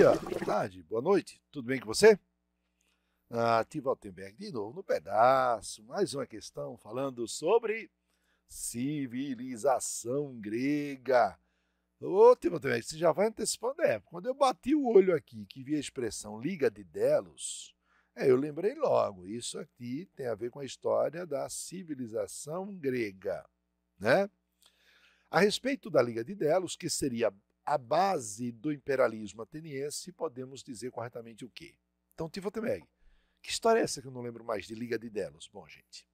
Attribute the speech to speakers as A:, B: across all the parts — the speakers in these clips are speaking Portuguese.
A: dia, boa tarde, boa noite, tudo bem com você? Ah, Tim Waltenberg de novo no pedaço, mais uma questão falando sobre civilização grega. Ô, Tim Waltenberg, você já vai antecipando a época. Quando eu bati o olho aqui, que vi a expressão Liga de Delos, é, eu lembrei logo, isso aqui tem a ver com a história da civilização grega, né? A respeito da Liga de Delos, que seria a base do imperialismo ateniense, podemos dizer corretamente o quê? Então, Tivotemeg, que história é essa que eu não lembro mais de Liga de Delos? Bom, gente,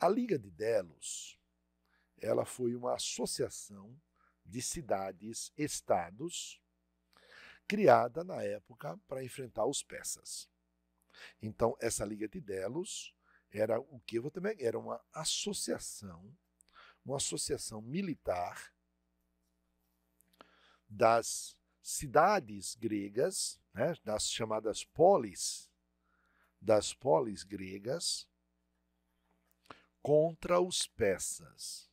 A: a Liga de Delos, ela foi uma associação de cidades, estados, criada na época para enfrentar os persas. Então, essa Liga de Delos era o que era uma associação, uma associação militar das cidades gregas, né, das chamadas polis, das polis gregas, contra os persas.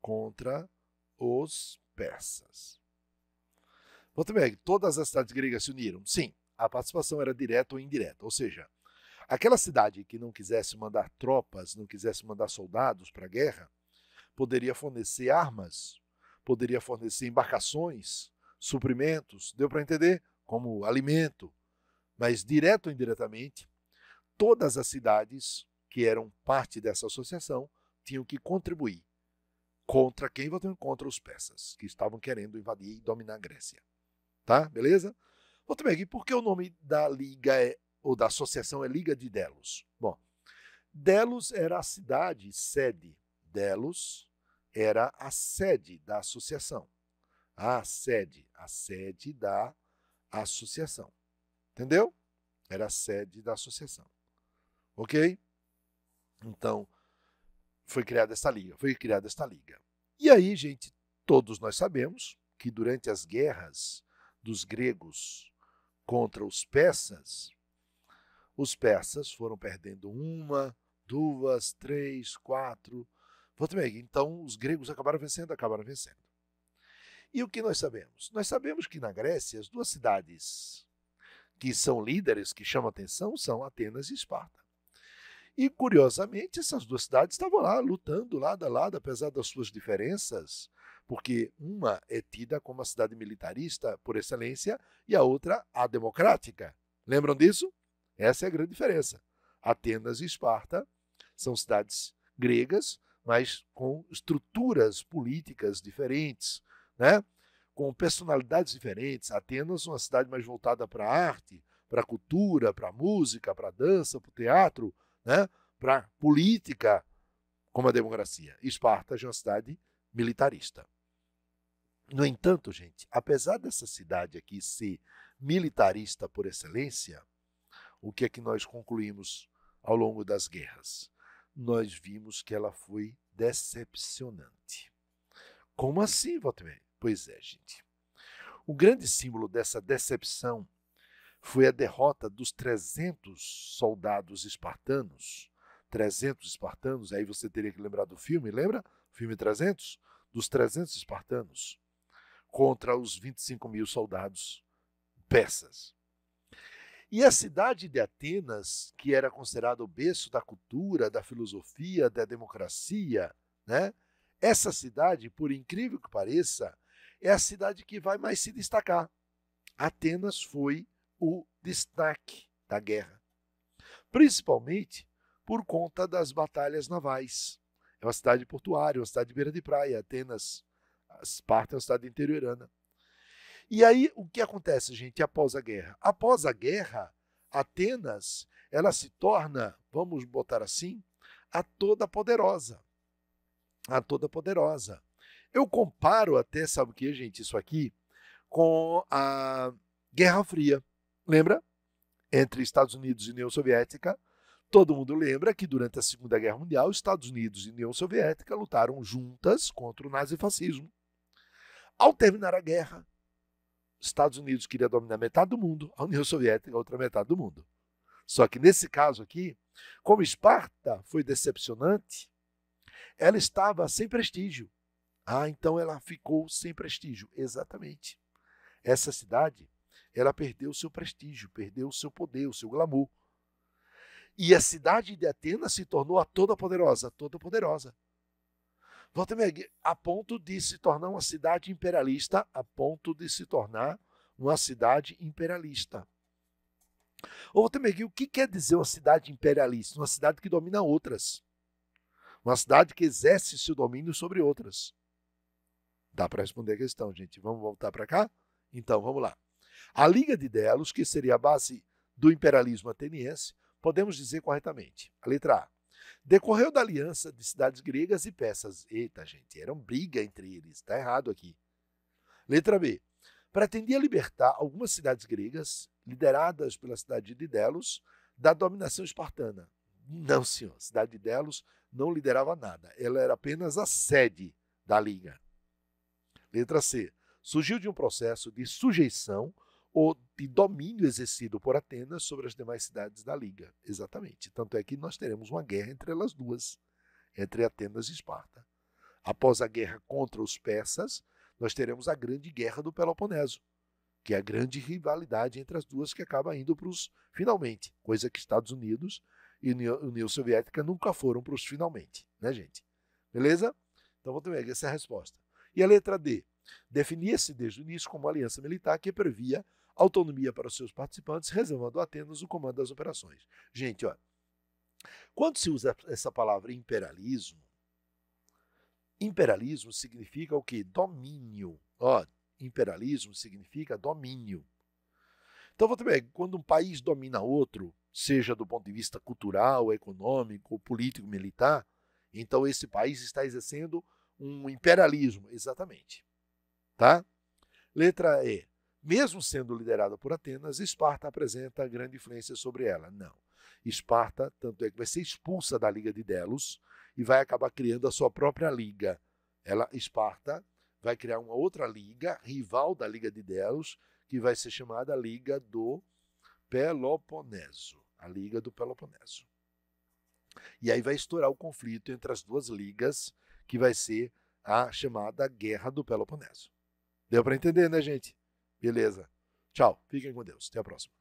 A: Contra os persas. Muito bem, todas as cidades gregas se uniram? Sim, a participação era direta ou indireta, ou seja, aquela cidade que não quisesse mandar tropas, não quisesse mandar soldados para a guerra, poderia fornecer armas, poderia fornecer embarcações, suprimentos, deu para entender? Como alimento. Mas, direto ou indiretamente, todas as cidades que eram parte dessa associação tinham que contribuir contra quem votou contra os persas, que estavam querendo invadir e dominar a Grécia. Tá? Beleza? Outro bem aqui, por que o nome da liga é, ou da associação é Liga de Delos? Bom, Delos era a cidade sede. Delos era a sede da associação a sede, a sede da associação. Entendeu? Era a sede da associação. OK? Então, foi criada essa liga, foi criada esta liga. E aí, gente, todos nós sabemos que durante as guerras dos gregos contra os persas, os persas foram perdendo uma, duas, três, quatro. Então, os gregos acabaram vencendo, acabaram vencendo. E o que nós sabemos? Nós sabemos que na Grécia as duas cidades que são líderes, que chamam atenção, são Atenas e Esparta. E curiosamente, essas duas cidades estavam lá lutando lado a lado, apesar das suas diferenças, porque uma é tida como a cidade militarista por excelência e a outra a democrática. Lembram disso? Essa é a grande diferença. Atenas e Esparta são cidades gregas, mas com estruturas políticas diferentes, né? com personalidades diferentes. Atenas, uma cidade mais voltada para a arte, para a cultura, para a música, para a dança, para o teatro, né? para a política, como a democracia. Esparta é uma cidade militarista. No entanto, gente, apesar dessa cidade aqui ser militarista por excelência, o que é que nós concluímos ao longo das guerras? Nós vimos que ela foi decepcionante. Como assim, Valtemir? Pois é, gente. O grande símbolo dessa decepção foi a derrota dos 300 soldados espartanos. 300 espartanos, aí você teria que lembrar do filme, lembra? filme 300? Dos 300 espartanos contra os 25 mil soldados persas. E a cidade de Atenas, que era considerada o berço da cultura, da filosofia, da democracia, né? essa cidade, por incrível que pareça, é a cidade que vai mais se destacar. Atenas foi o destaque da guerra, principalmente por conta das batalhas navais. É uma cidade portuária, uma cidade de beira de praia. Atenas, Esparta é uma cidade interiorana. E aí, o que acontece, gente, após a guerra? Após a guerra, Atenas ela se torna, vamos botar assim, a toda poderosa. A toda poderosa. Eu comparo até, sabe o que, gente, isso aqui, com a Guerra Fria. Lembra? Entre Estados Unidos e União Soviética. Todo mundo lembra que durante a Segunda Guerra Mundial, Estados Unidos e União Soviética lutaram juntas contra o nazifascismo. Ao terminar a guerra, Estados Unidos queria dominar metade do mundo, a União Soviética a outra metade do mundo. Só que nesse caso aqui, como Esparta foi decepcionante, ela estava sem prestígio. Ah, então ela ficou sem prestígio. Exatamente. Essa cidade, ela perdeu o seu prestígio, perdeu o seu poder, o seu glamour. E a cidade de Atenas se tornou a toda poderosa, a toda poderosa. Voltemberg, a ponto de se tornar uma cidade imperialista, a ponto de se tornar uma cidade imperialista. Ou Voltemberg, o que quer dizer uma cidade imperialista? Uma cidade que domina outras. Uma cidade que exerce seu domínio sobre outras. Dá para responder a questão, gente. Vamos voltar para cá? Então, vamos lá. A Liga de Delos, que seria a base do imperialismo ateniense, podemos dizer corretamente. A letra A. Decorreu da aliança de cidades gregas e peças Eita, gente, era uma briga entre eles. Está errado aqui. Letra B. Pretendia libertar algumas cidades gregas, lideradas pela cidade de Delos, da dominação espartana. Não, senhor. A cidade de Delos não liderava nada. Ela era apenas a sede da liga. Letra C. Surgiu de um processo de sujeição ou de domínio exercido por Atenas sobre as demais cidades da Liga. Exatamente. Tanto é que nós teremos uma guerra entre elas duas, entre Atenas e Esparta. Após a guerra contra os persas, nós teremos a grande guerra do Peloponeso, que é a grande rivalidade entre as duas que acaba indo para os finalmente, coisa que Estados Unidos e União Soviética nunca foram para os finalmente, né, gente? Beleza? Então vou ter essa é a resposta. E a letra D definia-se desde o início como aliança militar que previa autonomia para os seus participantes, reservando a Atenas o comando das operações. Gente, olha, quando se usa essa palavra imperialismo, imperialismo significa o que? Domínio. Ó, imperialismo significa domínio. Então, vou também, quando um país domina outro, seja do ponto de vista cultural, econômico, político, militar, então esse país está exercendo um imperialismo, exatamente. Tá? Letra E. Mesmo sendo liderada por Atenas, Esparta apresenta grande influência sobre ela. Não. Esparta, tanto é que vai ser expulsa da Liga de Delos e vai acabar criando a sua própria liga. Ela, Esparta, vai criar uma outra liga, rival da Liga de Delos, que vai ser chamada Liga do Peloponeso. A Liga do Peloponeso. E aí vai estourar o conflito entre as duas ligas que vai ser a chamada Guerra do Peloponeso. Deu para entender, né, gente? Beleza. Tchau. Fiquem com Deus. Até a próxima.